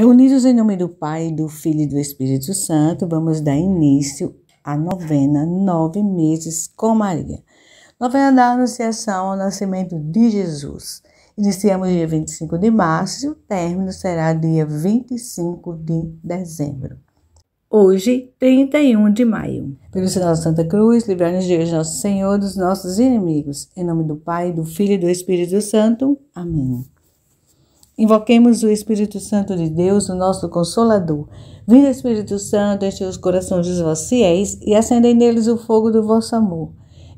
Reunidos em nome do Pai, do Filho e do Espírito Santo, vamos dar início à novena Nove Meses com Maria. Novena da Anunciação ao Nascimento de Jesus. Iniciamos dia 25 de março e o término será dia 25 de dezembro. Hoje, 31 de maio. Pelo sinal da Santa Cruz, livrai-nos de hoje, nosso Senhor, dos nossos inimigos. Em nome do Pai, do Filho e do Espírito Santo. Amém. Invoquemos o Espírito Santo de Deus, o nosso Consolador. Vinda, Espírito Santo, enche os corações dos vossos fiéis e acendei neles o fogo do vosso amor.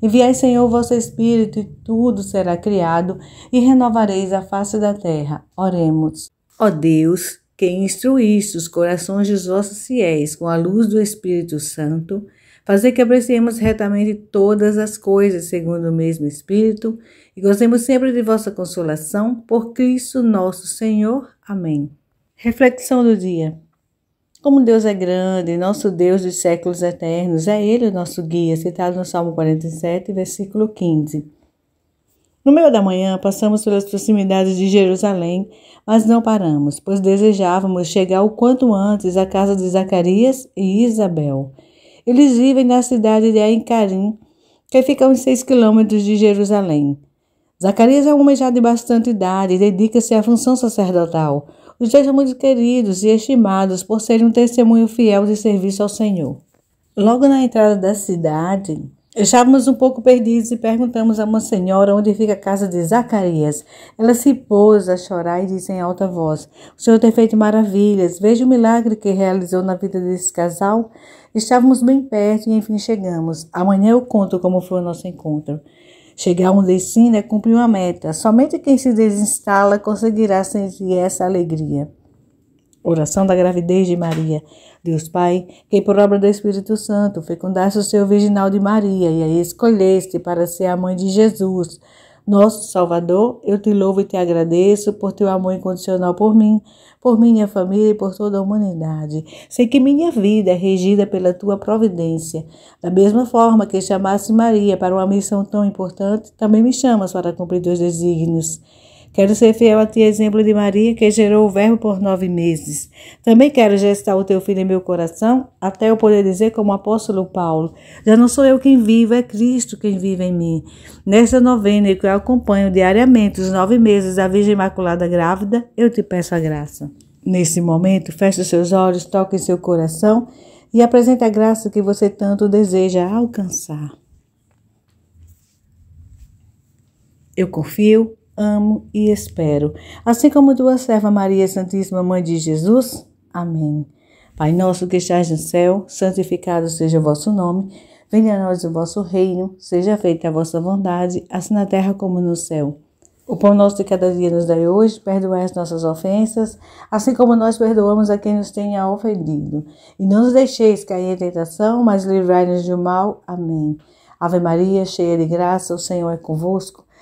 Enviai, Senhor, o vosso Espírito, e tudo será criado, e renovareis a face da terra. Oremos. Ó Deus, que instruíste os corações dos vossos fiéis com a luz do Espírito Santo, fazer que apreciemos retamente todas as coisas segundo o mesmo Espírito e gozemos sempre de vossa consolação, por Cristo nosso Senhor. Amém. Reflexão do dia. Como Deus é grande, nosso Deus dos séculos eternos, é Ele o nosso guia, citado no Salmo 47, versículo 15. No meio da manhã, passamos pelas proximidades de Jerusalém, mas não paramos, pois desejávamos chegar o quanto antes à casa de Zacarias e Isabel. Eles vivem na cidade de Aincarim, que fica a uns 6 quilômetros de Jerusalém. Zacarias é um homem já de bastante idade e dedica-se à função sacerdotal. Os dois são muito queridos e estimados por serem um testemunho fiel de serviço ao Senhor. Logo na entrada da cidade, Estávamos um pouco perdidos e perguntamos a uma senhora onde fica a casa de Zacarias. Ela se pôs a chorar e disse em alta voz: O senhor tem feito maravilhas, veja o milagre que realizou na vida desse casal. Estávamos bem perto e enfim chegamos. Amanhã eu conto como foi o nosso encontro. Chegar onde ensina é cumprir uma meta. Somente quem se desinstala conseguirá sentir essa alegria. Oração da gravidez de Maria. Deus Pai, que por obra do Espírito Santo fecundaste o seu virginal de Maria e a escolheste para ser a mãe de Jesus, nosso Salvador, eu te louvo e te agradeço por teu amor incondicional por mim, por minha família e por toda a humanidade. Sei que minha vida é regida pela tua providência. Da mesma forma que chamaste Maria para uma missão tão importante, também me chamas para cumprir teus desígnios. Quero ser fiel a ti, exemplo de Maria, que gerou o Verbo por nove meses. Também quero gestar o teu filho em meu coração, até eu poder dizer, como o apóstolo Paulo: Já não sou eu quem vivo, é Cristo quem vive em mim. Nesta novena que eu acompanho diariamente os nove meses da Virgem Imaculada Grávida, eu te peço a graça. Nesse momento, feche seus olhos, toque em seu coração e apresente a graça que você tanto deseja alcançar. Eu confio amo e espero, assim como tua serva Maria Santíssima, Mãe de Jesus. Amém. Pai nosso que estás no céu, santificado seja o vosso nome. Venha a nós o vosso reino, seja feita a vossa vontade, assim na terra como no céu. O pão nosso de cada dia nos dai hoje, perdoai as nossas ofensas, assim como nós perdoamos a quem nos tenha ofendido. E não nos deixeis cair em tentação, mas livrai-nos do mal. Amém. Ave Maria, cheia de graça, o Senhor é convosco.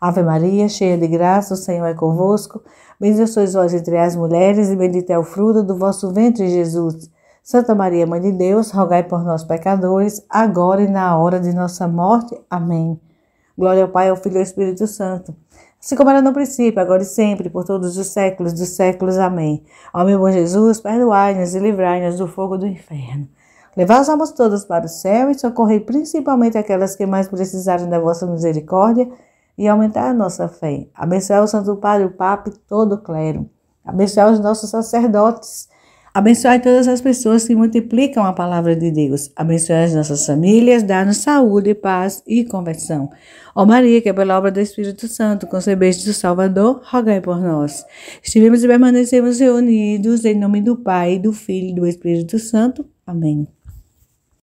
Ave Maria, cheia de graça, o Senhor é convosco. Bendita sois vós entre as mulheres, e bendito é o fruto do vosso ventre, Jesus. Santa Maria, Mãe de Deus, rogai por nós, pecadores, agora e na hora de nossa morte. Amém. Glória ao Pai, ao Filho e ao Espírito Santo. Assim como era no princípio, agora e sempre, por todos os séculos dos séculos. Amém. Ó meu bom Jesus, perdoai-nos e livrai-nos do fogo do inferno. Levai os almas todas para o céu e socorrei principalmente aquelas que mais precisarem da vossa misericórdia e aumentar a nossa fé. Abençoar o Santo Padre, o Papa e todo o clero. Abençoar os nossos sacerdotes. Abençoar todas as pessoas que multiplicam a palavra de Deus. Abençoar as nossas famílias, dar-nos saúde, paz e conversão. Ó Maria, que é pela obra do Espírito Santo, concebeste o Salvador, rogai por nós. Estivemos e permanecemos reunidos em nome do Pai, do Filho e do Espírito Santo. Amém.